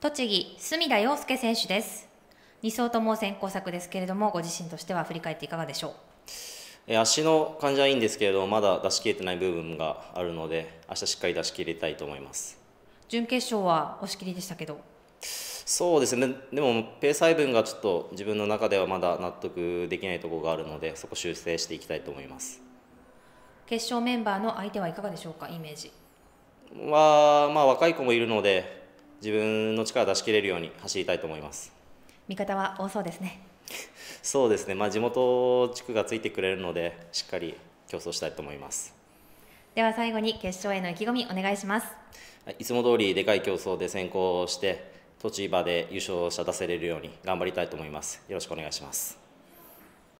栃木、隅田洋介選手です。2走とも先行作ですけれども、ご自身としては振り返っていかがでしょう足の感じはいいんですけれど、まだ出し切れてない部分があるので、明日しっかり出し切りたいと思います準決勝は押し切りでしたけど、そうですね、でもペース配分がちょっと自分の中ではまだ納得できないところがあるので、そこ修正していきたいと思います。決勝メンバーの相手はいかがでしょうか、イメージは、まあ、若い子もいるので、自分の力を出し切れるように走りたいと思います味方は多そうですねそうですね、まあ、地元地区がついてくれるのでしっかり競争したいと思いますでは最後に決勝への意気込みお願いしますいつも通りでかい競争で先行して栃木場で優勝者出せれるように頑張りたいと思いますよろしくお願いします